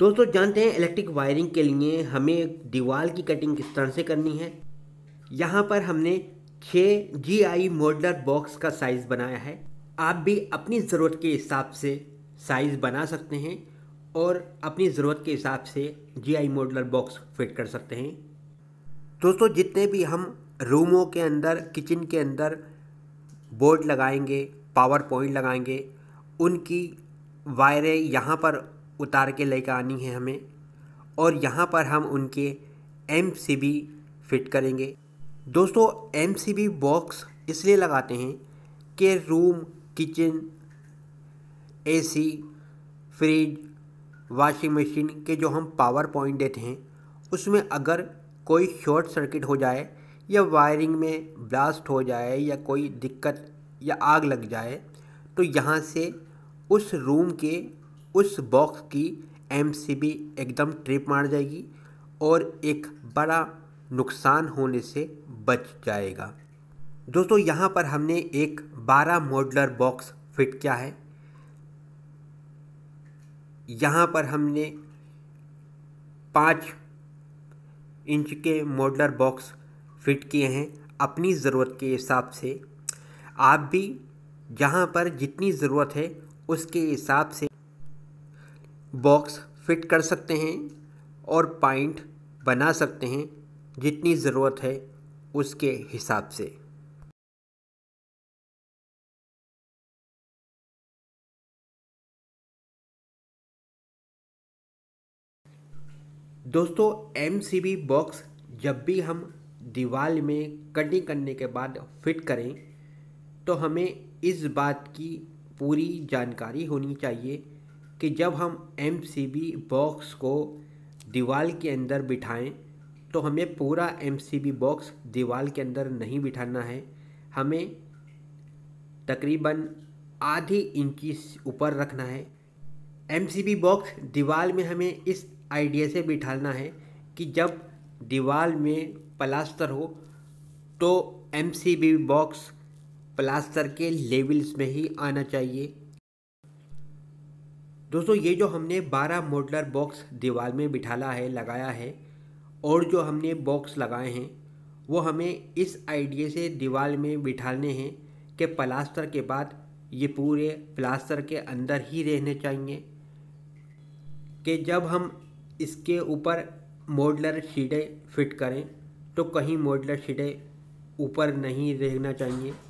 दोस्तों जानते हैं इलेक्ट्रिक वायरिंग के लिए हमें दीवार की कटिंग किस तरह से करनी है यहाँ पर हमने छः जी आई मॉडलर बॉक्स का साइज़ बनाया है आप भी अपनी ज़रूरत के हिसाब से साइज़ बना सकते हैं और अपनी ज़रूरत के हिसाब से G I modular box fit कर सकते हैं दोस्तों जितने भी हम रूमों के अंदर किचन के अंदर बोर्ड लगाएंगे पावर पॉइंट लगाएंगे उनकी वायरें यहाँ पर उतार के लेकर आनी है हमें और यहाँ पर हम उनके एम फिट करेंगे दोस्तों एम बॉक्स इसलिए लगाते हैं कि room kitchen AC fridge washing machine के जो हम पावर पॉइंट देते हैं उसमें अगर कोई शॉर्ट सर्किट हो जाए या वायरिंग में ब्लास्ट हो जाए या कोई दिक्कत या आग लग जाए तो यहाँ से उस रूम के उस बॉक्स की एम एकदम ट्रिप मार जाएगी और एक बड़ा नुकसान होने से बच जाएगा दोस्तों यहाँ पर हमने एक 12 मॉडलर बॉक्स फिट किया है यहाँ पर हमने पाँच इंच के मॉडलर बॉक्स फिट किए हैं अपनी ज़रूरत के हिसाब से आप भी जहाँ पर जितनी ज़रूरत है उसके हिसाब से बॉक्स फिट कर सकते हैं और पॉइंट बना सकते हैं जितनी ज़रूरत है उसके हिसाब से दोस्तों एमसीबी बॉक्स जब भी हम दीवार में कटिंग करने के बाद फिट करें तो हमें इस बात की पूरी जानकारी होनी चाहिए कि जब हम एम बॉक्स को दीवार के अंदर बिठाएं तो हमें पूरा एम बॉक्स दीवार के अंदर नहीं बिठाना है हमें तकरीबन आधी इंची ऊपर रखना है एम बॉक्स दीवार में हमें इस आइडिया से बिठाना है कि जब दीवार में प्लास्टर हो तो एम बॉक्स प्लास्टर के लेवल्स में ही आना चाहिए दोस्तों ये जो हमने 12 मॉडलर बॉक्स दीवार में बिठाला है लगाया है और जो हमने बॉक्स लगाए हैं वो हमें इस आइडिया से दीवार में बिठाने हैं कि प्लास्टर के बाद ये पूरे प्लास्टर के अंदर ही रहने चाहिए कि जब हम इसके ऊपर मॉडलर शीटें फिट करें तो कहीं मॉडलर शीटें ऊपर नहीं रहना चाहिए